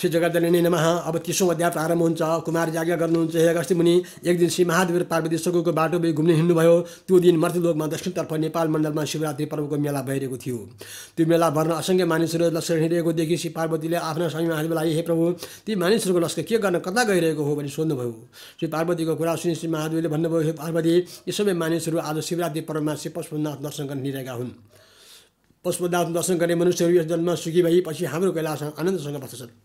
श्री जगदलिनी नमः अब तिसो अध्याय आरम्भ हुन्छ कुमार याज्ञा गर्नुहुन्छ हे अगस्ती मुनि एक दिन श्री महादेव पार्वती सोगोको बाटो भई घुम्ने हिँड्नुभयो त्यो दिन मृत्युलोकमा दक्षिणतर्फ नेपाल मण्डलमा शिवरात्रि पर्वको मेला भइरहेको थियो त्यो मेला भर्न असङ्ख्य मानिसहरू लस्कर देखि श्री पार्वतीले आफ्ना स्वामी महादेवलाई हे प्रभु ती मानिसहरूको लस्कर के गर्न कता गइरहेको हो भने सोध्नुभयो श्री पार्वतीको कुरा सुनि श्री महादेवले भन्नुभयो हे पार्वती यी सबै मानिसहरू आज शिवरात्रि पर्वमा श्री पशुनाथ दर्शन गर्न हिँडेका हुन् पशुपनाथ दर्शन गर्ने मनुष्यहरू यस जन्म सुखी भई पछि हाम्रो कैलाशमा आनन्दसँग बस्छन्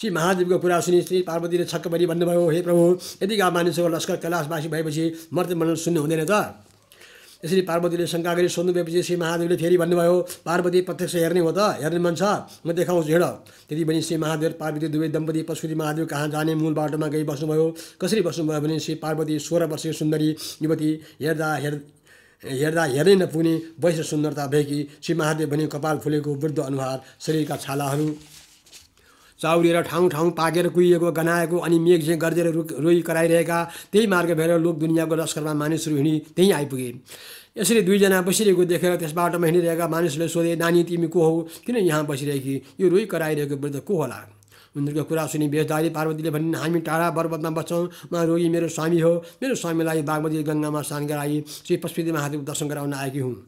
श्री महादेवको कुरा सुनि श्री पार्वतीले छक्कपरी भन्नुभयो हे प्रभु यतिका मानिसहरू लस्कर कैलाशवासी भएपछि मर्त मन सुन्नु हुँदैन त यसरी पार्वतीले शङ्का गरी सोध्नु भएपछि श्री महादेवले फेरि भन्नुभयो पार्वती प्रत्यक्ष हेर्ने हो त हेर्ने मन छ म देखाउँछु हेर त्यति पनि श्री महादेव पार्वती दुवै दम्पति पशुपति महादेव कहाँ जाने मूल बाटोमा गई बस्नुभयो कसरी बस्नुभयो भने श्री पार्वती सोह्र वर्षीय सुन्दरी युवती हेर्दा हेर् हेर्दा हेर्नै नपुग्ने वैश्य सुन्दरता भएकी श्री महादेव भने कपाल फुलेको वृद्ध अनुहार शरीरका छालाहरू चाउरिएर ठाउँ ठाउँ पाकेर कुहिएको गनाएको अनि मेघ झेँ गर्दै रुख रोइ कराइरहेका त्यही मार्ग भएर लोक दुनियाँको लस्करमा मानिसहरू हिँडी त्यहीँ आइपुगे यसरी दुईजना बसिरहेको देखेर त्यसबाट हिँडिरहेका मानिसले सोधे नानी तिमी को हौ किन यहाँ बसिरहेकी यो रोही कराइरहेको वृद्ध को होला उनीहरूको कुरा सुनि भेषधारी पार्वतीले भनिन् हामी टाढा पर्वतमा बस्छौँ उहाँ रोगी मेरो स्वामी हो मेरो स्वामीलाई बागमती गङ्गामा स्नान गराई श्री पशुपति महादेव दर्शन गराउन आएकी हुन्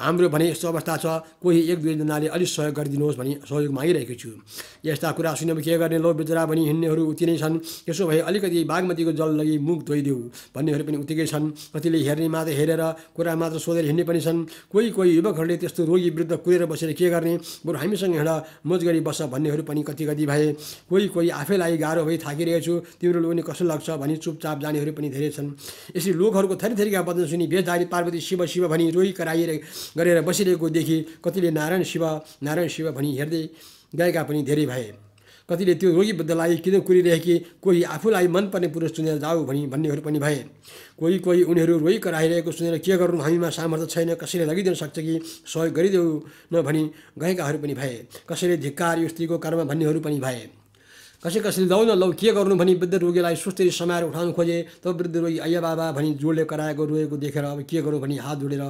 हाम्रो भने यस्तो अवस्था छ कोही एक दुईजनाले अलिक सहयोग गरिदिनुहोस् भनी सहयोग मागिरहेको छु यस्ता कुरा सुन्यो के गर्ने लौ बेचरा भनी हिँड्नेहरू उति नै छन् यसो भए अलिकति बागमतीको जल लगी मुख धोइदेऊ भन्नेहरू पनि उत्तिकै छन् कतिले हेर्ने मात्र हेरेर कुरा मात्र सोधेर हिँड्ने पनि छन् कोही कोही युवकहरूले त्यस्तो रोगी वृद्ध कुरेर बसेर के गर्ने बरु हामीसँग हिँड मोज गरी बस्छ भन्नेहरू पनि कति कति भए कोही कोही आफैलाई गाह्रो भई थाकिरहेछु तिम्रो लोग्ने कस्तो लाग्छ भनी चुपचाप जानेहरू पनि धेरै छन् यसरी लोकहरूको थरी थरीका बदन सुनि भेषधारी पार्वती शिव शिव भनी रोही कराइरहे गरेर बसिरहेको देखि कतिले नारायण शिव नारायण शिव भनी हेर्दै गएका पनि धेरै भए कतिले त्यो रोगीबद्धलाई किन कुरिरहे कि कोही आफूलाई मनपर्ने पुरुष चुनेर जाऊ भनी भन्नेहरू पनि भए कोही कोही उनीहरू रोगी कराइरहेको सुनेर के गर्नु हामीमा सामर्थ्य छैन कसैले लगिदिन सक्छ कि सहयोग गरिदेऊ न भनी गएकाहरू पनि भए कसैले धिक्कार यो स्त्रीको कर्म भन्नेहरू पनि भए कसै कसैले लौ न लौ के गर्नु भनी वृद्ध रोगीलाई सुस्तरी समाएर उठाउनु खोजे तब वृद्ध रोगी अय बाबा भनी जोडले कराएको रोएको देखेर अब के गरौँ भनी हात जोडेर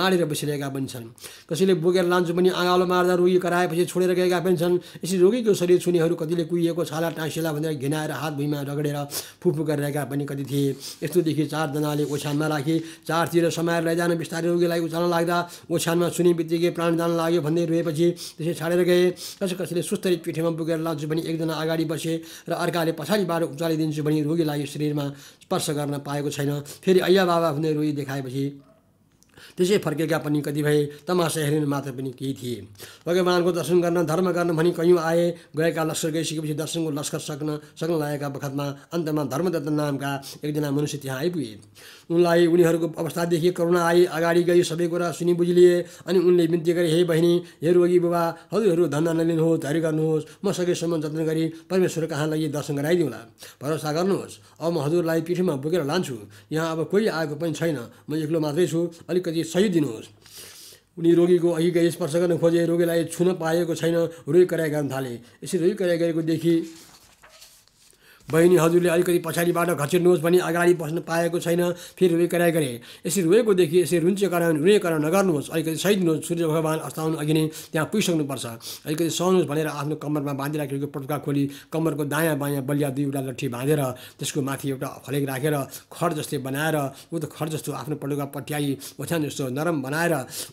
मारेर बसिरहेका पनि छन् कसैले बोकेर लान्छु भने आँगालो मार्दा रोगी कराएपछि छोडेर गएका पनि छन् यसरी रोगीको शरीर छुनेहरू कतिले कुहिएको छाला टाँसिला भनेर घिनाएर हात भुइँमा रगडेर फुफु गरिरहेका पनि कति थिए यस्तोदेखि चारजनाले ओछ्यानमा राखे चारतिर समाएर लैजान बिस्तारै रोगीलाई उचाल्न लाग्दा ओछ्यानमा सुने बित्तिकै प्राण जान लाग्यो भन्दै रोएपछि त्यसै छाडेर गए कसै कसैले सुस्तरी पिठेमा बोकेर लान्छु भने एकजना अगाडि बसे र अर्काले पछाडिबाट उचालिदिन्छु भने रोगीलाई शरीरमा स्पर्श गर्न पाएको छैन फेरि अय्या बाबा हुने रोगी देखाएपछि त्यसै फर्केका पनि कतिपय तमासा हेरिन मात्र पनि केही थिए भगवान्को दर्शन गर्न धर्म गर्न भनी कयौँ आए गएका लस्कर गइसकेपछि दर्शनको लस्कर सक्न सक्न लागेका बखतमा अन्तमा धर्मदत्त नामका एकजना मनुष्य त्यहाँ आइपुगे उनलाई उनीहरूको अवस्थादेखि करुणा आई अगाडि गई सबै कुरा सुनि बुझिलिए अनि उनले बिन्ती गरे हे बहिनी हे अघि बुबा हजुरहरू धन्दा नलिनुहोस् धैर्य गर्नुहोस् म सकेसम्म जत्न गरी परमेश्वर कहाँ लागि दर्शन गराइदिउँला भरोसा गर्नुहोस् अब म हजुरलाई पिठीमा बोकेर लान्छु यहाँ अब कोही आएको पनि छैन म एक्लो मात्रै छु अलिक कति सही दिनुहोस् उनी रोगीको अघिका स्पर्श गर्न खोजे रोगीलाई छुन पाएको छैन रोगी कराइ गर्न थाले यसरी रोगी कराइ देखि बहिनी हजुरले अलिकति पछाडिबाट घचिर्नुहोस् भने अगाडि बस्न पाएको छैन फेरि रोइ कराइ गरे यसरी रोएकोदेखि यसरी रुन्चे कारण रुने कारण नगर्नुहोस् अलिकति सही दिनुहोस् सूर्य भगवान् अस्ताउनु अघि नै त्यहाँ पुगिसक्नुपर्छ अलिकति सहनुहोस् भनेर आफ्नो कम्मरमा बाँधिराखेको पटुका खोली कम्मरको दायाँ बायाँ बलिया दुईवटा लट्ठी बाँधेर त्यसको माथि एउटा फलेक राखेर खर जस्तै बनाएर ऊ त खर जस्तो आफ्नो पटुका पट्याई ओछ्यान जस्तो नरम बनाएर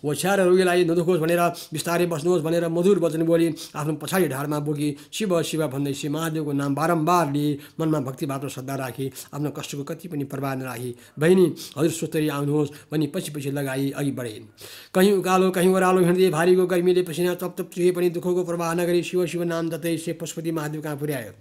ओछ्याएर रोगीलाई नदुखोस् भनेर बिस्तारै बस्नुहोस् भनेर मधुर वचन बोली आफ्नो पछाडि ढाडमा बोकी शिव शिव भन्दै श्री महादेवको नाम बारम्बार लिए मनमा भक्ति भक्तिभाव श्रद्धा राखी आफ्नो कष्टको कति पनि प्रवाह नराखी बहिनी हजुर सुतरी आउनुहोस् भनी पछि पछि लगाई अघि बढेन् कहीँ उकालो कहीँ ओह्रालो हिँड्दै भारीको गर्मीले पसिना तप्तप चुहे पनि दुःखको प्रवाह नगरी शिव शिव नाम जतै से पशुपति महादेव कहाँ पुर्यायो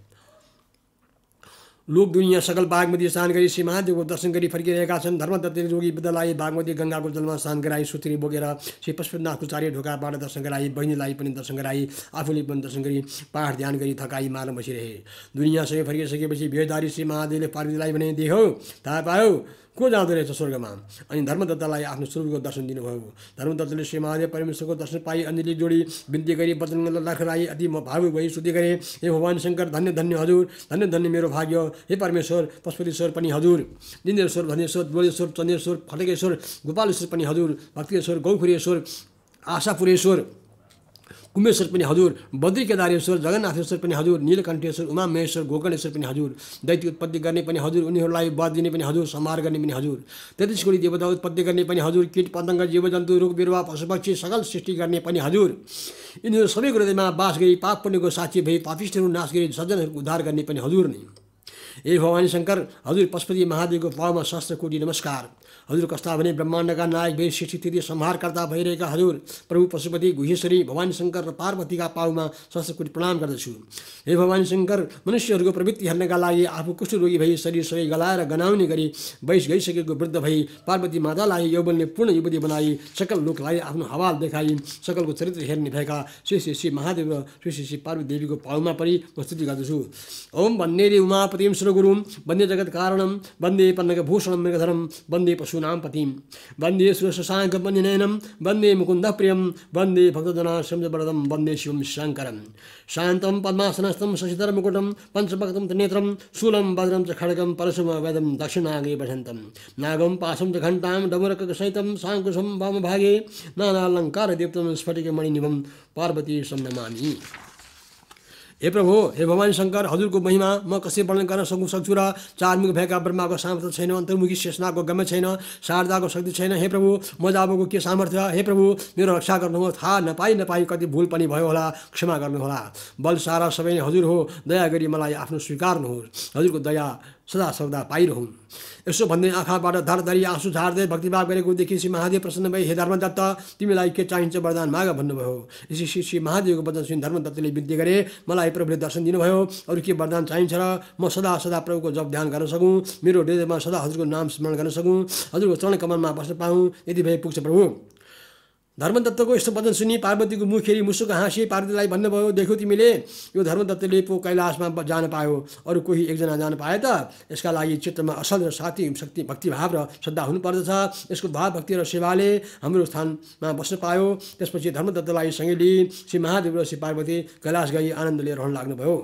लोक दुनिया सकल बागमती स्नान करी महादेव को दर्शन फर्क फर्किरहेका छन् धर्मदत्तले बागमती गंगा बागमती जल में स्नान कराई सुत्री बोगे श्री पशुपतिनाथको चारै ढोका दर्शन कराई बहिनीलाई पनि दर्शन कराई आफूले दर्शन करी पाठ ध्यान करी थकाई मार सके फर्क सके भेदारी श्री महादेव ने पार्वती देहो था पाओ को जाँदो रहेछ स्वर्गमा अनि धर्मदत्तालाई आफ्नो स्वरूपको दर्शन दिनुभयो धर्मदत्तले श्री महादेव परमेश्वरको दर्शन पाए अन्जली जोडी बिन्ती गरी वचन राई अति म भावुक भई स्तुति गरे हे भगवान् शङ्कर धन्य धन्य हजुर धन्य धन्य मेरो भाग्य हे परमेश्वर पशुपतिश्वर पनि हजुर निन्द्रेश्वर धनेश्वर बोलेश्वर चन्द्रेश्वर फटकेश्वर गोपालेश्वर पनि हजुर भक्तेश्वर गौखुरेश्वर आशापुरेश्वर उमेश्वर पनि हजुर बद्री केदारेश्वर जगन्नाथेश्वर पनि हजुर नीलकण्ठेश्वर उमा महेश्वर गोकर्णेश्वर पनि हजुर दैत्य उत्पत्ति गर्ने पनि हजुर उनीहरूलाई वध दिने पनि हजुर सम्हार गर्ने पनि हजुर तेत्तिस कोटी देवता उत्पत्ति गर्ने पनि हजुर किट पतङ्ग जीवजन्तु रुख बिरुवा पशुपक्षी सकल सृष्टि गर्ने पनि हजुर यिनीहरू सबै हृदयमा बास गरी पाप पुण्यको साक्षी भई पापिष्टहरू नाश गरी सज्जनहरूको उद्धार गर्ने पनि हजुर नै हे भवानी शङ्कर हजुर पशुपति महादेवको पावमा कोटी नमस्कार हजुर कस्ता भने ब्रह्माण्डका नायक वीर तिथि संहारकर्ता भइरहेका हजुर प्रभु पशुपति गुहेश्वरी भवानी शङ्कर र पार्वतीका शस्त्र कोटी प्रणाम गर्दछु हे भवानी शङ्कर मनुष्यहरूको प्रवृत्ति हेर्नका लागि आफू रोगी भई शरीर सबै गलाएर गनाउने गरी बैस गइसकेको वृद्ध भई पार्वती मातालाई यौवनले पूर्ण युवती बनाई सकल लोकलाई आफ्नो हवाल देखाई सकलको चरित्र हेर्ने भएका श्री श्री श्री महादेव र श्री श्री श्री पार्वती देवीको पाहुमा पनि प्रस्तुति गर्दछु ओम भन्ने उमापतिम गुरुं वंदे जगत्कारणं वन्दे पन्नकभूषणं वंदे वन्दे पशूनां वंदे वन्दे सुरशशाङ्कपन्यनयनं वन्दे मुकुन्दप्रियं वन्दे वंदे शिव शंकर शङ्करं शान्तं शशिधर मुकुटम पंचभक्त त्रिनेत्रं शूलम भद्रम च परशुम वेदम दक्षिणागे भजन्तं नागम पाशम च वाम भागे नानालंकार दीप्त स्फटिक स्फटिकमणिनिभं पार्वती नमा हे प्रभु हे भगवान् शङ्कर हजुरको महिमा म कसरी वर्णन गर्न सक्नु सक्छु र चारमुख भएका ब्रह्माको सामर्थ्य छैन अन्तर्मुखी शेषनाको गम्य छैन शारदाको शक्ति छैन हे प्रभु म जाबको के सामर्थ्य हे प्रभु मेरो रक्षा गर्नुहोस् थाहा नपाई नपाई कति भुल पनि भयो होला क्षमा गर्नुहोला बल सारा सबै हजुर हो दया गरी मलाई आफ्नो स्वीकार्नुहोस् हजुरको दया सदा सर्वदा पाइरहन् यसो भन्दै आँखाबाट धरधरी आँसु झार्दै भक्तिभाव गरेको देखि श्री महादेव प्रसन्न भए हे धर्मदत्त तिमीलाई के चाहिन्छ वरदान माग भन्नुभयो यसरी श्री श्री महादेवको वचन श्री धर्मदत्तले विद्य गरे मलाई प्रभुले दर्शन दिनुभयो अरू के वरदान चाहिन्छ र म सदा सदा प्रभुको जप ध्यान गर्न सकुँ मेरो हृदयमा सदा हजुरको नाम स्मरण गर्न सकौँ हजुरको चरण कमलमा बस्न पाऊँ यदि भए पुग्छ प्रभु धर्मदत्तको यस्तो वचन सुनि पार्वतीको मुख हेरी मुसुको हाँसी पार्वतीलाई भन्नुभयो देख्यो तिमीले यो धर्मदत्तले पो कैलाशमा जान पायो अरू कोही एकजना जान पाए त यसका लागि चित्रमा असल र साथी शक्ति भक्तिभाव र श्रद्धा हुनुपर्दछ यसको भाव भक्ति र सेवाले हाम्रो स्थानमा बस्नु पायो त्यसपछि धर्मदत्तलाई सँगै लिई श्री महादेव र श्री पार्वती कैलाश गई आनन्दले रहन लाग्नुभयो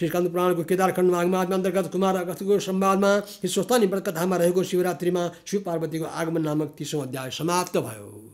श्रीकान्त पुराणको केदारखण्ड माघमा अन्तर्गत कुमार अगस्तको संवादमा हिस्वस्थानी व्रत कथामा रहेको शिवरात्रिमा शिव पार्वतीको आगमन नामक तिसौँ अध्याय समाप्त भयो